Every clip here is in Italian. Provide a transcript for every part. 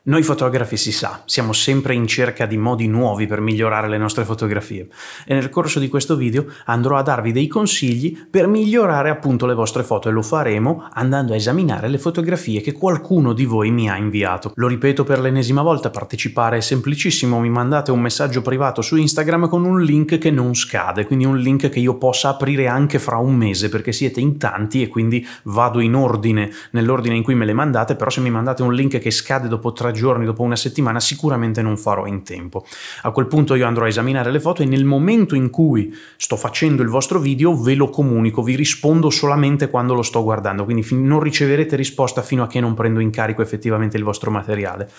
Noi fotografi si sa, siamo sempre in cerca di modi nuovi per migliorare le nostre fotografie e nel corso di questo video andrò a darvi dei consigli per migliorare appunto le vostre foto e lo faremo andando a esaminare le fotografie che qualcuno di voi mi ha inviato. Lo ripeto per l'ennesima volta, partecipare è semplicissimo, mi mandate un messaggio privato su Instagram con un link che non scade, quindi un link che io possa aprire anche fra un mese perché siete in tanti e quindi vado in ordine, nell'ordine in cui me le mandate, però se mi mandate un link che scade dopo tre tre giorni, dopo una settimana, sicuramente non farò in tempo. A quel punto io andrò a esaminare le foto e nel momento in cui sto facendo il vostro video ve lo comunico, vi rispondo solamente quando lo sto guardando, quindi non riceverete risposta fino a che non prendo in carico effettivamente il vostro materiale.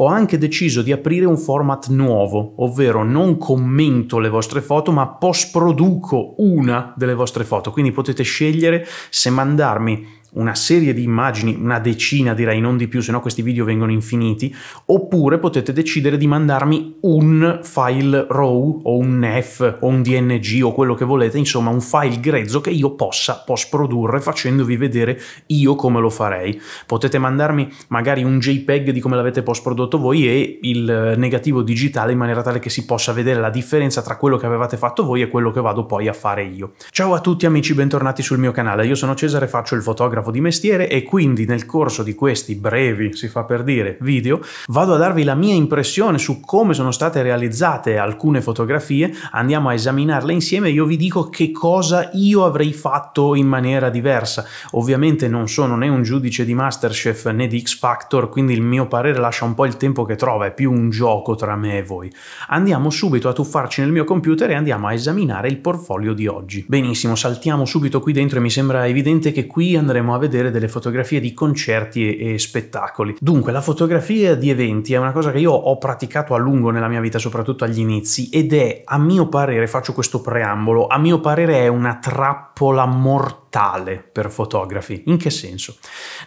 Ho anche deciso di aprire un format nuovo, ovvero non commento le vostre foto, ma post produco una delle vostre foto, quindi potete scegliere se mandarmi una serie di immagini, una decina direi, non di più, se no questi video vengono infiniti, oppure potete decidere di mandarmi un file RAW o un NEF o un DNG o quello che volete, insomma un file grezzo che io possa post produrre facendovi vedere io come lo farei. Potete mandarmi magari un JPEG di come l'avete post prodotto voi e il negativo digitale in maniera tale che si possa vedere la differenza tra quello che avevate fatto voi e quello che vado poi a fare io. Ciao a tutti amici, bentornati sul mio canale, io sono Cesare, faccio il fotografo fotografo di mestiere e quindi nel corso di questi brevi, si fa per dire, video, vado a darvi la mia impressione su come sono state realizzate alcune fotografie, andiamo a esaminarle insieme e io vi dico che cosa io avrei fatto in maniera diversa. Ovviamente non sono né un giudice di Masterchef né di X Factor, quindi il mio parere lascia un po' il tempo che trova, è più un gioco tra me e voi. Andiamo subito a tuffarci nel mio computer e andiamo a esaminare il portfolio di oggi. Benissimo, saltiamo subito qui dentro e mi sembra evidente che qui andremo andremo a vedere delle fotografie di concerti e, e spettacoli. Dunque, la fotografia di eventi è una cosa che io ho praticato a lungo nella mia vita, soprattutto agli inizi, ed è, a mio parere, faccio questo preambolo, a mio parere è una trappola mortale Tale per fotografi. In che senso?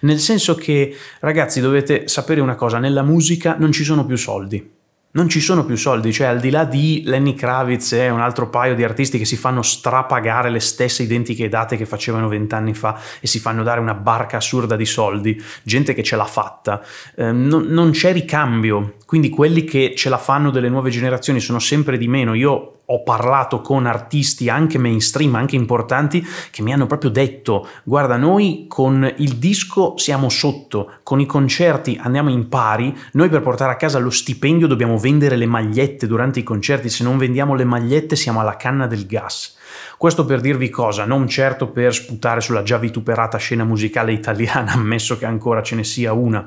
Nel senso che, ragazzi, dovete sapere una cosa, nella musica non ci sono più soldi non ci sono più soldi, cioè al di là di Lenny Kravitz e un altro paio di artisti che si fanno strapagare le stesse identiche date che facevano vent'anni fa e si fanno dare una barca assurda di soldi, gente che ce l'ha fatta, eh, non, non c'è ricambio, quindi quelli che ce la fanno delle nuove generazioni sono sempre di meno, io ho parlato con artisti anche mainstream, anche importanti, che mi hanno proprio detto, guarda, noi con il disco siamo sotto, con i concerti andiamo in pari, noi per portare a casa lo stipendio dobbiamo vendere le magliette durante i concerti, se non vendiamo le magliette siamo alla canna del gas. Questo per dirvi cosa, non certo per sputare sulla già vituperata scena musicale italiana, ammesso che ancora ce ne sia una,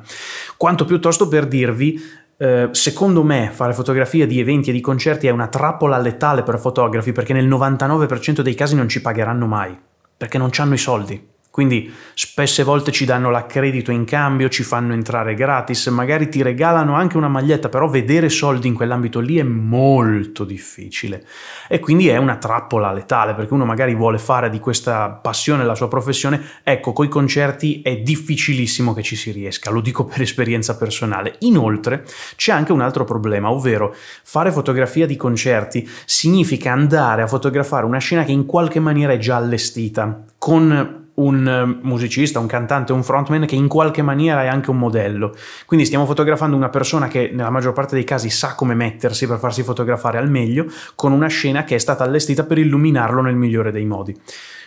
quanto piuttosto per dirvi eh, secondo me fare fotografia di eventi e di concerti è una trappola letale per fotografi perché nel 99% dei casi non ci pagheranno mai, perché non hanno i soldi. Quindi spesse volte ci danno l'accredito in cambio, ci fanno entrare gratis, magari ti regalano anche una maglietta, però vedere soldi in quell'ambito lì è molto difficile. E quindi è una trappola letale, perché uno magari vuole fare di questa passione la sua professione. Ecco, coi concerti è difficilissimo che ci si riesca, lo dico per esperienza personale. Inoltre c'è anche un altro problema, ovvero fare fotografia di concerti significa andare a fotografare una scena che in qualche maniera è già allestita, con un eh, musicista, un cantante, un frontman che in qualche maniera è anche un modello. Quindi stiamo fotografando una persona che nella maggior parte dei casi sa come mettersi per farsi fotografare al meglio, con una scena che è stata allestita per illuminarlo nel migliore dei modi.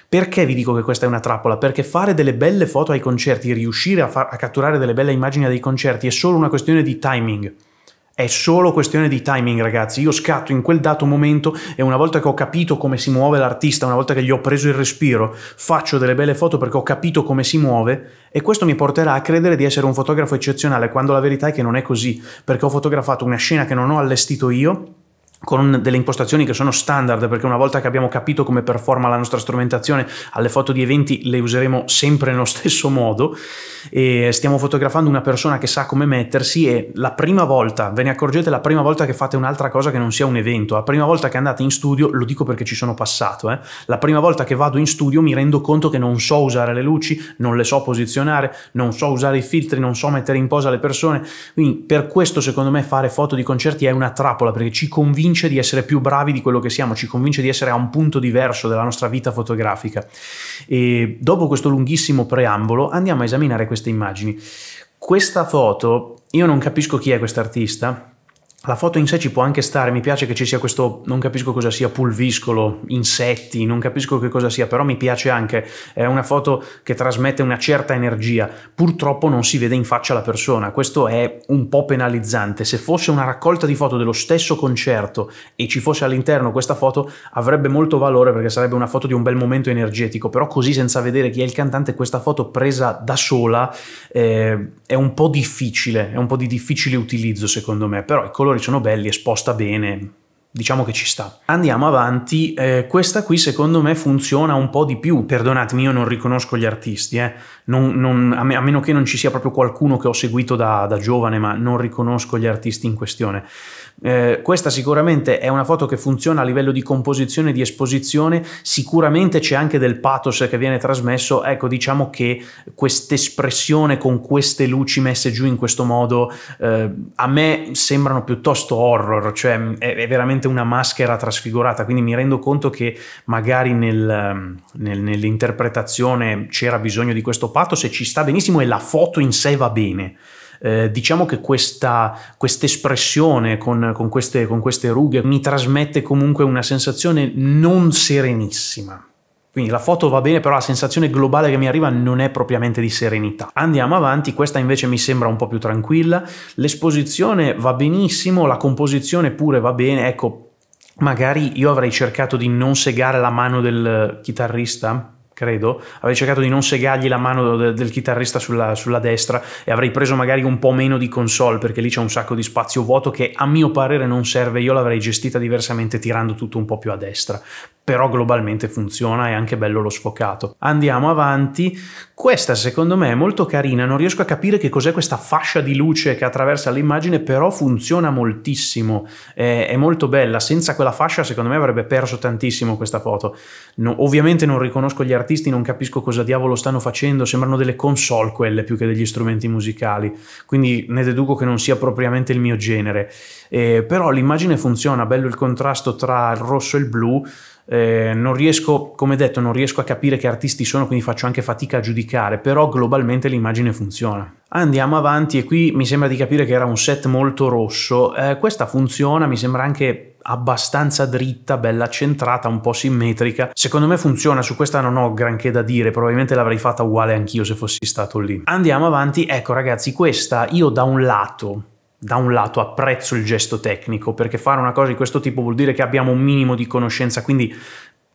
Perché vi dico che questa è una trappola? Perché fare delle belle foto ai concerti, riuscire a, far, a catturare delle belle immagini dei concerti è solo una questione di timing. È solo questione di timing, ragazzi. Io scatto in quel dato momento e una volta che ho capito come si muove l'artista, una volta che gli ho preso il respiro, faccio delle belle foto perché ho capito come si muove e questo mi porterà a credere di essere un fotografo eccezionale, quando la verità è che non è così, perché ho fotografato una scena che non ho allestito io con delle impostazioni che sono standard, perché una volta che abbiamo capito come performa la nostra strumentazione alle foto di eventi le useremo sempre nello stesso modo. E stiamo fotografando una persona che sa come mettersi e la prima volta, ve ne accorgete la prima volta che fate un'altra cosa che non sia un evento, la prima volta che andate in studio, lo dico perché ci sono passato, eh, la prima volta che vado in studio mi rendo conto che non so usare le luci, non le so posizionare, non so usare i filtri, non so mettere in posa le persone. Quindi per questo secondo me fare foto di concerti è una trappola, perché ci convince convince di essere più bravi di quello che siamo, ci convince di essere a un punto diverso della nostra vita fotografica. E dopo questo lunghissimo preambolo andiamo a esaminare queste immagini. Questa foto, io non capisco chi è quest'artista, la foto in sé ci può anche stare, mi piace che ci sia questo, non capisco cosa sia, pulviscolo, insetti, non capisco che cosa sia, però mi piace anche, è una foto che trasmette una certa energia, purtroppo non si vede in faccia la persona, questo è un po' penalizzante, se fosse una raccolta di foto dello stesso concerto e ci fosse all'interno questa foto avrebbe molto valore perché sarebbe una foto di un bel momento energetico, però così senza vedere chi è il cantante questa foto presa da sola eh, è un po' difficile, è un po' di difficile utilizzo secondo me, però è color- colori sono belli, è esposta bene, diciamo che ci sta. Andiamo avanti, eh, questa qui secondo me funziona un po' di più, perdonatemi io non riconosco gli artisti, eh non, non, a, me, a, meno che non ci sia proprio qualcuno che ho seguito da, da giovane, ma non riconosco gli artisti in questione. Eh, questa sicuramente è una foto che funziona a livello di composizione, e di esposizione, sicuramente c'è anche del pathos che viene trasmesso, ecco diciamo che quest'espressione con queste luci messe giù in questo modo eh, a me sembrano piuttosto horror, cioè mm, è, è, veramente una maschera trasfigurata, quindi mi rendo conto che magari nel, ehm, nel, nell'interpretazione c'era bisogno di questo fatto, se ci sta benissimo e la foto in sé va bene. Eh, diciamo che questa espressione con, con, con queste rughe mi trasmette comunque una sensazione non serenissima. Quindi la foto va bene, però la sensazione globale che mi arriva non è propriamente di serenità. Andiamo avanti, questa invece mi sembra un po' più tranquilla. L'esposizione va benissimo, la composizione pure va bene. Ecco, magari io avrei cercato di non segare la mano del chitarrista credo, avrei cercato di non segargli la mano de- del chitarrista sulla, sulla, destra e avrei preso magari un po' meno di console perché lì c'è un sacco di spazio vuoto che a mio parere non serve, io l'avrei gestita diversamente tirando tutto un po' più a destra però globalmente funziona, è anche bello lo sfocato. Andiamo avanti, questa secondo me è molto carina, non riesco a capire che cos'è questa fascia di luce che attraversa l'immagine, però funziona moltissimo, è, molto bella, senza quella fascia secondo me avrebbe perso tantissimo questa foto. No, ovviamente non riconosco gli artisti, non capisco cosa diavolo stanno facendo, sembrano delle console quelle più che degli strumenti musicali, quindi ne deduco che non sia propriamente il mio genere, eh, però l'immagine funziona, bello il contrasto tra il rosso e il blu, eh, non riesco, come detto, non riesco a capire che artisti sono, quindi faccio anche fatica a giudicare, però globalmente l'immagine funziona. Andiamo avanti e qui mi sembra di capire che era un set molto rosso, eh, questa funziona, mi sembra anche abbastanza dritta, bella centrata, un po' simmetrica. Secondo me funziona, su questa non ho granché da dire, probabilmente l'avrei fatta uguale anch'io se fossi stato lì. Andiamo avanti, ecco ragazzi, questa io da un lato da un lato apprezzo il gesto tecnico, perché fare una cosa di questo tipo vuol dire che abbiamo un minimo di conoscenza, quindi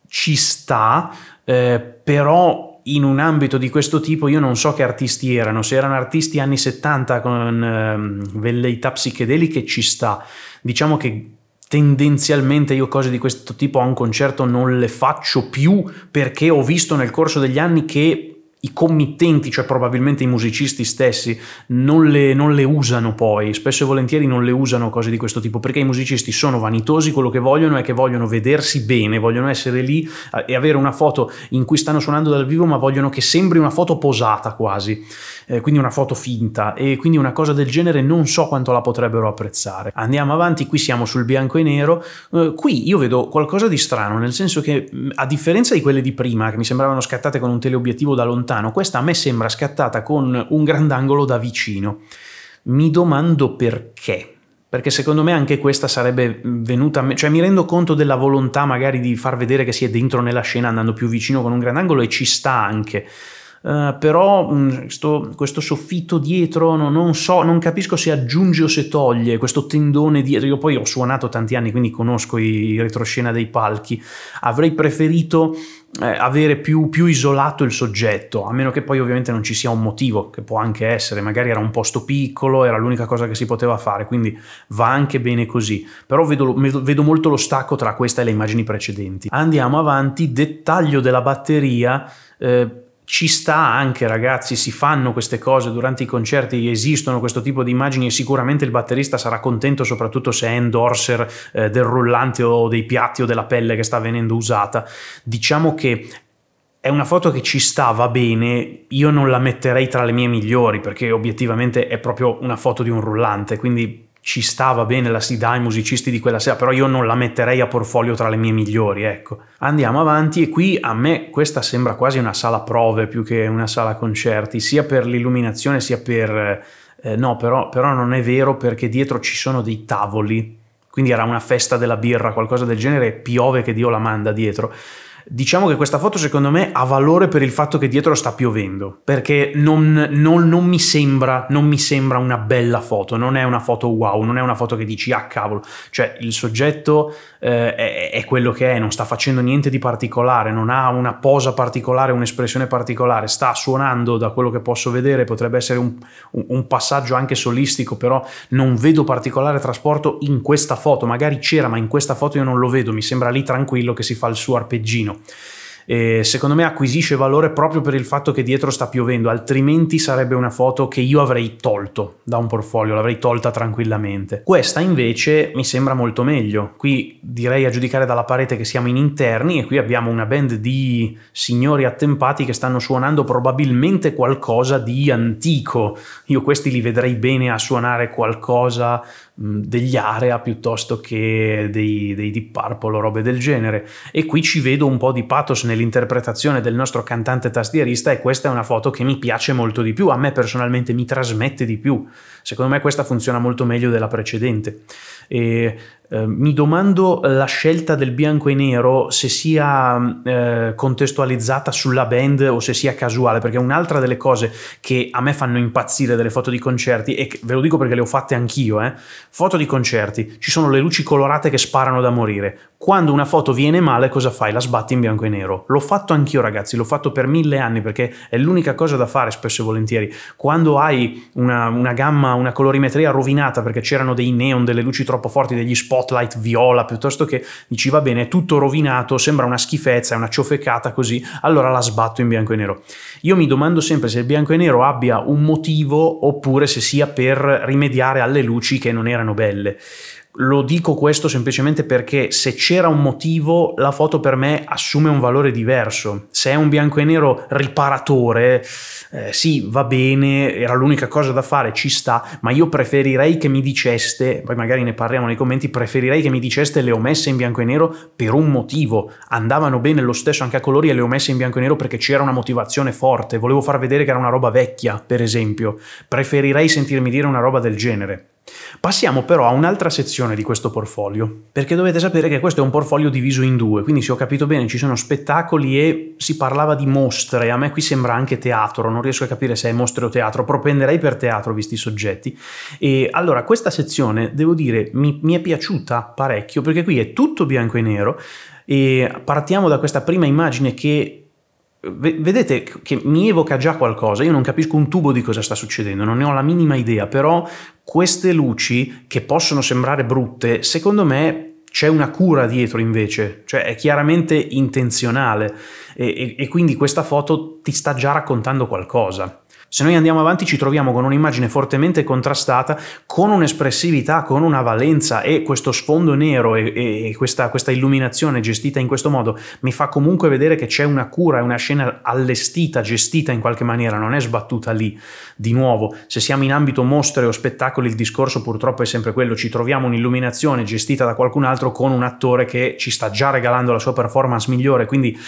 ci sta, eh, però in un ambito di questo tipo io non so che artisti erano, se erano artisti anni 70 con eh, velleità psichedeliche ci sta, diciamo che tendenzialmente io cose di questo tipo a un concerto non le faccio più perché ho visto nel corso degli anni che i committenti, cioè probabilmente i musicisti stessi, non le, non le, usano poi, spesso e volentieri non le usano cose di questo tipo, perché i musicisti sono vanitosi, quello che vogliono è che vogliono vedersi bene, vogliono essere lì eh, e avere una foto in cui stanno suonando dal vivo, ma vogliono che sembri una foto posata quasi, eh, quindi una foto finta, e quindi una cosa del genere non so quanto la potrebbero apprezzare. Andiamo avanti, qui siamo sul bianco e nero, eh, qui io vedo qualcosa di strano, nel senso che a differenza di quelle di prima, che mi sembravano scattate con un teleobiettivo da lontano, lontano, questa a me sembra scattata con un grandangolo da vicino. Mi domando perché perché secondo me anche questa sarebbe venuta a cioè mi rendo conto della volontà magari di far vedere che si è dentro nella scena andando più vicino con un grandangolo e ci sta anche. Uh, però mm, sto, questo soffitto dietro no, non so, non capisco se aggiunge o se toglie questo tendone dietro. Io poi ho suonato tanti anni, quindi conosco i retroscena dei palchi. Avrei preferito eh, avere più, più, isolato il soggetto, a meno che poi ovviamente non ci sia un motivo, che può anche essere, magari era un posto piccolo, era l'unica cosa che si poteva fare, quindi va anche bene così, però vedo, vedo molto lo stacco tra questa e le immagini precedenti. Andiamo avanti, dettaglio della batteria. Eh, ci sta anche ragazzi, si fanno queste cose durante i concerti, esistono questo tipo di immagini e sicuramente il batterista sarà contento soprattutto se è endorser eh, del rullante o dei piatti o della pelle che sta venendo usata. Diciamo che è una foto che ci sta, va bene, io non la metterei tra le mie migliori perché obiettivamente è proprio una foto di un rullante, quindi ci stava bene la si dà ai musicisti di quella sera, però io non la metterei a portfolio tra le mie migliori, ecco. Andiamo avanti e qui a me questa sembra quasi una sala prove più che una sala concerti, sia per l'illuminazione sia per... Eh, no, però, però non è vero perché dietro ci sono dei tavoli, quindi era una festa della birra, qualcosa del genere, piove che Dio la manda dietro. Diciamo che questa foto secondo me ha valore per il fatto che dietro sta piovendo, perché non, non, non, mi sembra, non, mi sembra, una bella foto, non è una foto wow, non è una foto che dici ah cavolo, cioè il soggetto eh, è, è, quello che è, non sta facendo niente di particolare, non ha una posa particolare, un'espressione particolare, sta suonando da quello che posso vedere, potrebbe essere un, un passaggio anche solistico, però non vedo particolare trasporto in questa foto, magari c'era ma in questa foto io non lo vedo, mi sembra lì tranquillo che si fa il suo arpeggino Brasil. eh, secondo me acquisisce valore proprio per il fatto che dietro sta piovendo, altrimenti sarebbe una foto che io avrei tolto da un portfolio, l'avrei tolta tranquillamente. Questa invece mi sembra molto meglio. Qui direi a giudicare dalla parete che siamo in interni e qui abbiamo una band di signori attempati che stanno suonando probabilmente qualcosa di antico. Io questi li vedrei bene a suonare qualcosa degli area piuttosto che dei, dei Deep Purple o robe del genere. E qui ci vedo un po' di pathos nel nell'interpretazione del nostro cantante tastierista e questa è una foto che mi piace molto di più, a me personalmente mi trasmette di più. Secondo me questa funziona molto meglio della precedente. E, ehm, mi domando la scelta del bianco e nero se sia eh, contestualizzata sulla band o se sia casuale, perché un'altra delle cose che a me fanno impazzire delle foto di concerti, e ve lo dico perché le ho fatte anch'io, eh, foto di concerti, ci sono le luci colorate che sparano da morire. Quando una foto viene male, cosa fai? La sbatti in bianco e nero. L'ho fatto anch'io, ragazzi, l'ho fatto per mille anni perché è l'unica cosa da fare spesso e volentieri. Quando hai una, una gamma, una colorimetria rovinata perché c'erano dei neon, delle luci troppo troppo forti, degli spotlight viola, piuttosto che dici va bene, è tutto rovinato, sembra una schifezza, è una ciofecata così, allora la sbatto in bianco e nero. Io mi domando sempre se il bianco e nero abbia un motivo oppure se sia per rimediare alle luci che non erano belle. Lo dico questo semplicemente perché se c'era un motivo la foto per me assume un valore diverso. Se è un bianco e nero riparatore, eh, sì, va bene, era l'unica cosa da fare, ci sta, ma io preferirei che mi diceste, poi magari ne parliamo nei commenti, preferirei che mi diceste le ho messe in bianco e nero per un motivo. Andavano bene lo stesso anche a colori e le ho messe in bianco e nero perché c'era una motivazione forte, volevo far vedere che era una roba vecchia, per esempio. Preferirei sentirmi dire una roba del genere. Passiamo però a un'altra sezione di questo portfolio, perché dovete sapere che questo è un portfolio diviso in due, quindi se ho capito bene ci sono spettacoli e si parlava di mostre, a me qui sembra anche teatro, non riesco a capire se è mostre o teatro, propenderei per teatro visti i soggetti. E allora questa sezione, devo dire, mi, mi è piaciuta parecchio, perché qui è tutto bianco e nero, e partiamo da questa prima immagine che Vedete che mi evoca già qualcosa, io non capisco un tubo di cosa sta succedendo, non ne ho la minima idea, però queste luci che possono sembrare brutte, secondo me c'è una cura dietro invece, cioè è chiaramente intenzionale e, e, e quindi questa foto ti sta già raccontando qualcosa. Se noi andiamo avanti ci troviamo con un'immagine fortemente contrastata, con un'espressività, con una valenza e questo sfondo nero e, e questa, questa, illuminazione gestita in questo modo mi fa comunque vedere che c'è una cura, è una scena allestita, gestita in qualche maniera, non è sbattuta lì. Di nuovo, se siamo in ambito mostre o spettacoli il discorso purtroppo è sempre quello, ci troviamo un'illuminazione gestita da qualcun altro con un attore che ci sta già regalando la sua performance migliore, quindi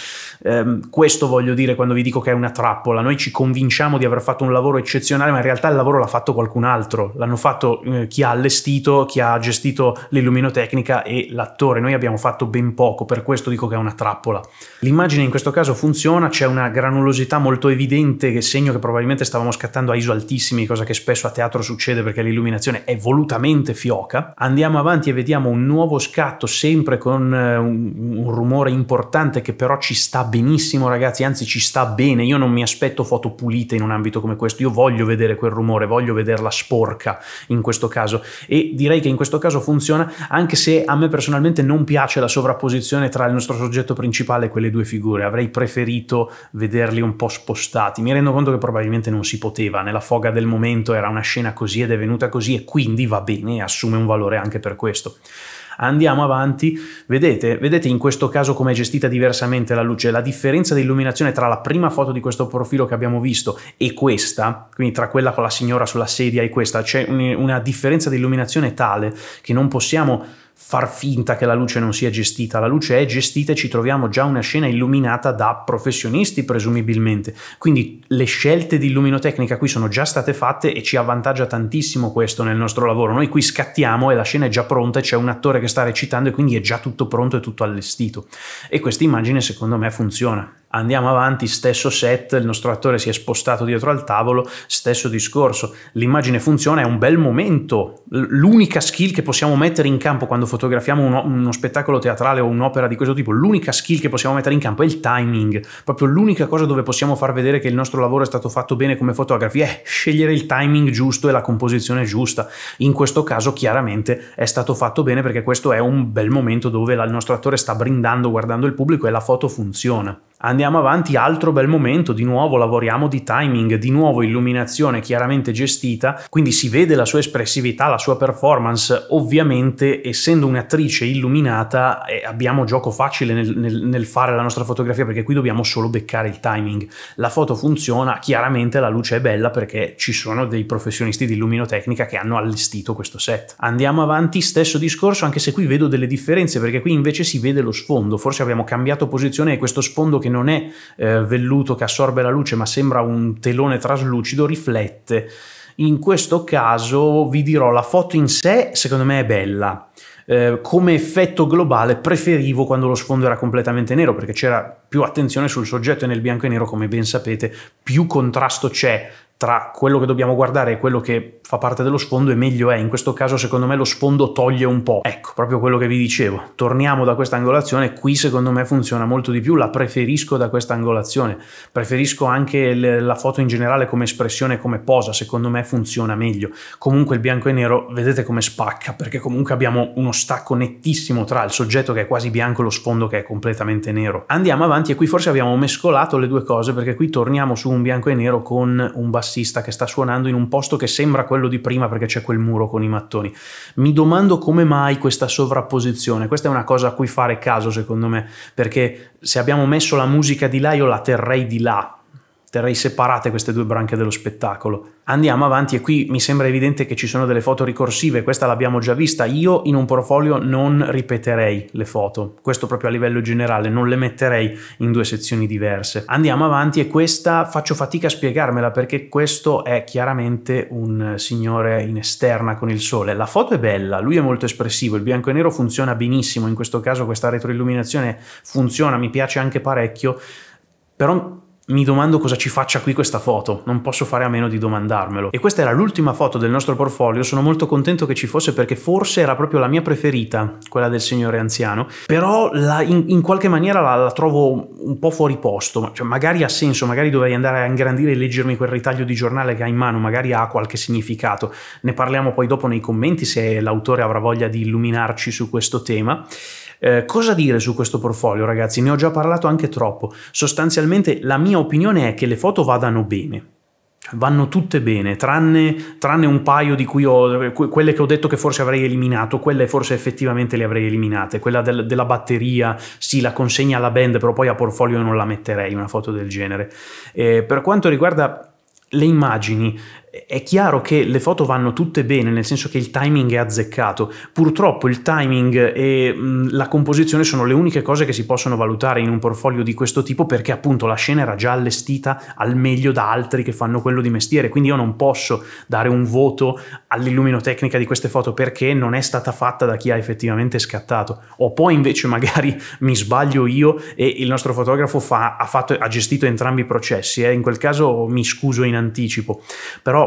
ehm, questo voglio dire quando vi dico che è una trappola, noi ci convinciamo di aver fatto fatto un lavoro eccezionale, ma in realtà il lavoro l'ha fatto qualcun altro, l'hanno fatto eh, chi ha allestito, chi ha gestito l'illuminotecnica e l'attore. Noi abbiamo fatto ben poco, per questo dico che è una trappola. L'immagine in questo caso funziona, c'è una granulosità molto evidente che segno che probabilmente stavamo scattando a ISO altissimi, cosa che spesso a teatro succede perché l'illuminazione è volutamente fioca. Andiamo avanti e vediamo un nuovo scatto, sempre con eh, un, un rumore importante che però ci sta benissimo, ragazzi, anzi ci sta bene. Io non mi aspetto foto pulite in un ambito come questo, io voglio vedere quel rumore, voglio vederla sporca in questo caso e direi che in questo caso funziona anche se a me personalmente non piace la sovrapposizione tra il nostro soggetto principale e quelle due figure, avrei preferito vederli un po' spostati, mi rendo conto che probabilmente non si poteva, nella foga del momento era una scena così ed è venuta così e quindi va bene assume un valore anche per questo. Andiamo avanti, vedete, vedete in questo caso come è gestita diversamente la luce, la differenza di illuminazione tra la prima foto di questo profilo che abbiamo visto e questa, quindi tra quella con la signora sulla sedia e questa, c'è una differenza di illuminazione tale che non possiamo far finta che la luce non sia gestita, la luce è gestita e ci troviamo già una scena illuminata da professionisti presumibilmente, quindi le scelte di illuminotecnica qui sono già state fatte e ci avvantaggia tantissimo questo nel nostro lavoro, noi qui scattiamo e la scena è già pronta e c'è un attore che sta recitando e quindi è già tutto pronto e tutto allestito e questa immagine secondo me funziona andiamo avanti, stesso set, il nostro attore si è spostato dietro al tavolo, stesso discorso. L'immagine funziona, è un bel momento, l'unica skill che possiamo mettere in campo quando fotografiamo uno, uno spettacolo teatrale o un'opera di questo tipo, l'unica skill che possiamo mettere in campo è il timing, proprio l'unica cosa dove possiamo far vedere che il nostro lavoro è stato fatto bene come fotografi è scegliere il timing giusto e la composizione giusta. In questo caso chiaramente è stato fatto bene perché questo è un bel momento dove il nostro attore sta brindando guardando il pubblico e la foto funziona. Andiamo avanti, altro bel momento, di nuovo lavoriamo di timing, di nuovo illuminazione chiaramente gestita, quindi si vede la sua espressività, la sua performance, ovviamente essendo un'attrice illuminata eh, abbiamo gioco facile nel, nel, nel, fare la nostra fotografia perché qui dobbiamo solo beccare il timing. La foto funziona, chiaramente la luce è bella perché ci sono dei professionisti di illuminotecnica che hanno allestito questo set. Andiamo avanti, stesso discorso, anche se qui vedo delle differenze perché qui invece si vede lo sfondo, forse abbiamo cambiato posizione e questo sfondo che che non è eh, velluto che assorbe la luce, ma sembra un telone traslucido, riflette. In questo caso vi dirò la foto in sé, secondo me è bella. Eh, come effetto globale preferivo quando lo sfondo era completamente nero perché c'era più attenzione sul soggetto e nel bianco e nero come ben sapete più contrasto c'è tra quello che dobbiamo guardare e quello che fa parte dello sfondo e meglio è. In questo caso, secondo me, lo sfondo toglie un po'. Ecco, proprio quello che vi dicevo. Torniamo da questa angolazione, qui secondo me funziona molto di più, la preferisco da questa angolazione. Preferisco anche le, la foto in generale come espressione come posa, secondo me funziona meglio. Comunque il bianco e nero, vedete come spacca, perché comunque abbiamo uno stacco nettissimo tra il soggetto che è quasi bianco e lo sfondo che è completamente nero. Andiamo avanti e qui forse abbiamo mescolato le due cose perché qui torniamo su un bianco e nero con un basso bassista che sta suonando in un posto che sembra quello di prima perché c'è quel muro con i mattoni. Mi domando come mai questa sovrapposizione, questa è una cosa a cui fare caso secondo me, perché se abbiamo messo la musica di là io la terrei di là, terrei separate queste due branche dello spettacolo. Andiamo avanti e qui mi sembra evidente che ci sono delle foto ricorsive, questa l'abbiamo già vista, io in un portfolio non ripeterei le foto, questo proprio a livello generale, non le metterei in due sezioni diverse. Andiamo avanti e questa faccio fatica a spiegarmela perché questo è chiaramente un signore in esterna con il sole. La foto è bella, lui è molto espressivo, il bianco e nero funziona benissimo, in questo caso questa retroilluminazione funziona, mi piace anche parecchio, però mi domando cosa ci faccia qui questa foto, non posso fare a meno di domandarmelo. E questa era l'ultima foto del nostro portfolio, sono molto contento che ci fosse perché forse era proprio la mia preferita, quella del signore anziano, però la, in, in, qualche maniera la, la, trovo un po' fuori posto, cioè, magari ha senso, magari dovrei andare a ingrandire e leggermi quel ritaglio di giornale che ha in mano, magari ha qualche significato, ne parliamo poi dopo nei commenti se l'autore avrà voglia di illuminarci su questo tema. Eh, cosa dire su questo portfolio, ragazzi? Ne ho già parlato anche troppo. Sostanzialmente la mia opinione è che le foto vadano bene vanno tutte bene, tranne, tranne, un paio di cui ho, quelle che ho detto che forse avrei eliminato, quelle forse effettivamente le avrei eliminate, quella del, della batteria, sì, la consegna alla band, però poi a portfolio non la metterei una foto del genere. Eh, per quanto riguarda le immagini, è chiaro che le foto vanno tutte bene, nel senso che il timing è azzeccato. Purtroppo il timing e mm, la composizione sono le uniche cose che si possono valutare in un portfolio di questo tipo perché appunto la scena era già allestita al meglio da altri che fanno quello di mestiere, quindi io non posso dare un voto all'illuminotecnica di queste foto perché non è stata fatta da chi ha effettivamente scattato. O poi invece magari mi sbaglio io e il nostro fotografo fa, ha, fatto, ha gestito entrambi i processi, eh? in quel caso mi scuso in anticipo. Però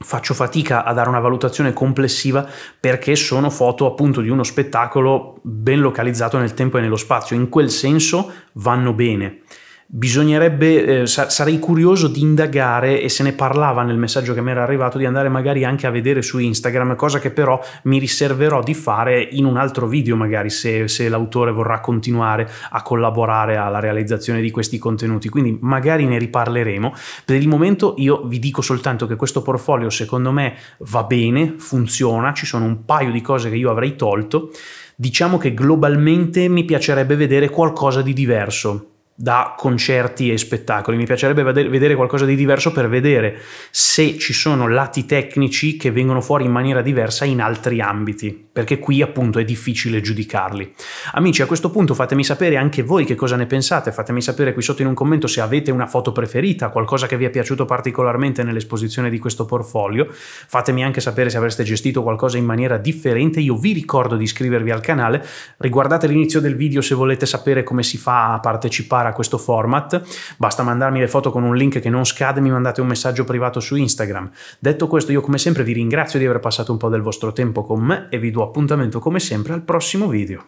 faccio fatica a dare una valutazione complessiva perché sono foto appunto di uno spettacolo ben localizzato nel tempo e nello spazio. In quel senso vanno bene bisognerebbe, eh, sa- sarei curioso di indagare e se ne parlava nel messaggio che mi era arrivato di andare magari anche a vedere su Instagram, cosa che però mi riserverò di fare in un altro video magari se, se l'autore vorrà continuare a collaborare alla realizzazione di questi contenuti, quindi magari ne riparleremo. Per il momento io vi dico soltanto che questo portfolio secondo me va bene, funziona, ci sono un paio di cose che io avrei tolto, diciamo che globalmente mi piacerebbe vedere qualcosa di diverso da concerti e spettacoli. Mi piacerebbe vedere qualcosa di diverso per vedere se ci sono lati tecnici che vengono fuori in maniera diversa in altri ambiti, perché qui appunto è difficile giudicarli. Amici, a questo punto fatemi sapere anche voi che cosa ne pensate, fatemi sapere qui sotto in un commento se avete una foto preferita, qualcosa che vi è piaciuto particolarmente nell'esposizione di questo portfolio, fatemi anche sapere se avreste gestito qualcosa in maniera differente, io vi ricordo di iscrivervi al canale, riguardate l'inizio del video se volete sapere come si fa a partecipare impara questo format, basta mandarmi le foto con un link che non scade, mi mandate un messaggio privato su Instagram. Detto questo, io come sempre vi ringrazio di aver passato un po' del vostro tempo con me e vi do appuntamento come sempre al prossimo video.